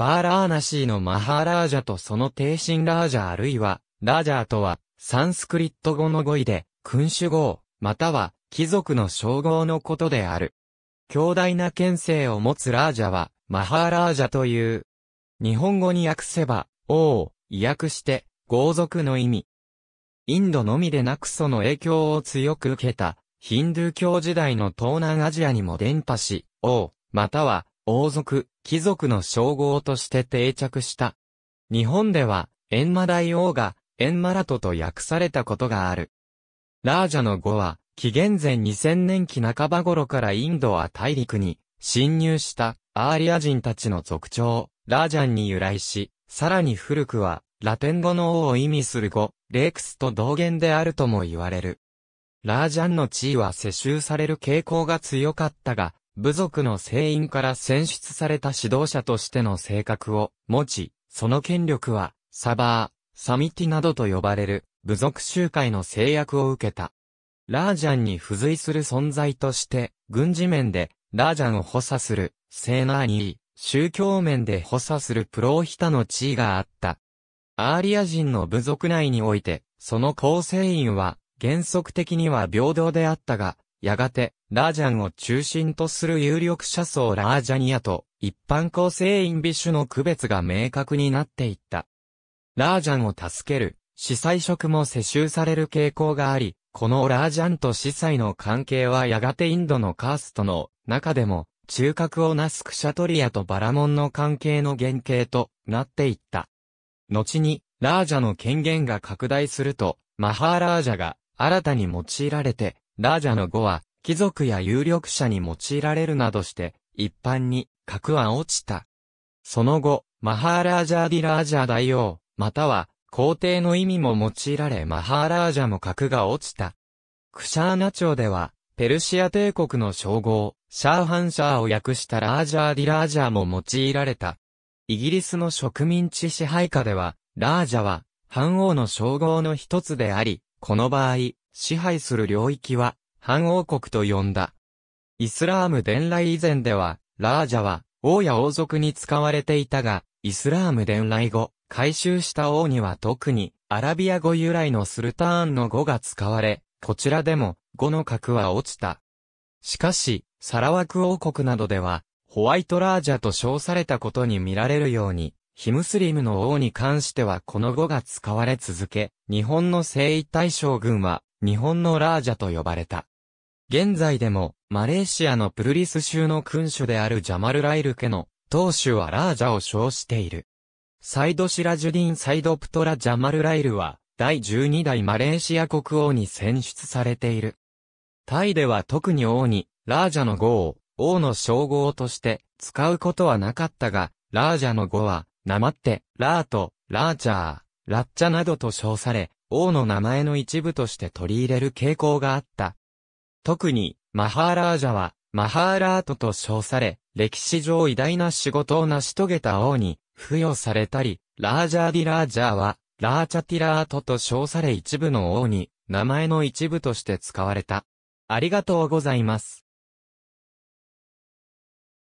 バーラーナシーのマハーラージャとその帝神ラージャあるいは、ラージャーとは、サンスクリット語の語彙で、君主号、または、貴族の称号のことである。強大な権勢を持つラージャは、マハーラージャという。日本語に訳せば、王を、意訳して、豪族の意味。インドのみでなくその影響を強く受けた、ヒンドゥー教時代の東南アジアにも伝播し、王、または、王族、貴族の称号として定着した。日本では、閻魔大王が、閻魔ラトと訳されたことがある。ラージャの語は、紀元前2000年期半ば頃からインドは大陸に侵入したアーリア人たちの族長、ラージャンに由来し、さらに古くは、ラテン語の王を意味する語、レークスと同源であるとも言われる。ラージャンの地位は世襲される傾向が強かったが、部族の成員から選出された指導者としての性格を持ち、その権力は、サバー、サミティなどと呼ばれる、部族集会の制約を受けた。ラージャンに付随する存在として、軍事面で、ラージャンを補佐する、セーナーニー、宗教面で補佐するプローヒタの地位があった。アーリア人の部族内において、その構成員は、原則的には平等であったが、やがて、ラージャンを中心とする有力者層ラージャニアと一般構成員ビシュの区別が明確になっていった。ラージャンを助ける、司祭職も世襲される傾向があり、このラージャンと司祭の関係はやがてインドのカーストの中でも中核をなすクシャトリアとバラモンの関係の原型となっていった。後に、ラージャの権限が拡大すると、マハーラージャが新たに用いられて、ラージャの語は、貴族や有力者に用いられるなどして、一般に、格は落ちた。その後、マハーラージャーディラージャー大王、または、皇帝の意味も用いられマハーラージャも格が落ちた。クシャーナ朝では、ペルシア帝国の称号、シャーハンシャーを訳したラージャーディラージャーも用いられた。イギリスの植民地支配下では、ラージャは、藩王の称号の一つであり、この場合、支配する領域は、藩王国と呼んだ。イスラーム伝来以前では、ラージャは、王や王族に使われていたが、イスラーム伝来後、改修した王には特に、アラビア語由来のスルターンの語が使われ、こちらでも、語の格は落ちた。しかし、サラワク王国などでは、ホワイトラージャと称されたことに見られるように、ヒムスリムの王に関してはこの語が使われ続け、日本の征夷大将軍は、日本のラージャと呼ばれた。現在でも、マレーシアのプルリス州の君主であるジャマルライル家の、当主はラージャを称している。サイドシラジュディン・サイドプトラ・ジャマルライルは、第12代マレーシア国王に選出されている。タイでは特に王に、ラージャの語を、王の称号として使うことはなかったが、ラージャの語は、なまって、ラート、ラーチャー、ラッチャなどと称され、王の名前の一部として取り入れる傾向があった。特に、マハーラージャは、マハーラートと称され、歴史上偉大な仕事を成し遂げた王に、付与されたり、ラージャーディラージャーは、ラーチャティラートと称され一部の王に、名前の一部として使われた。ありがとうございます。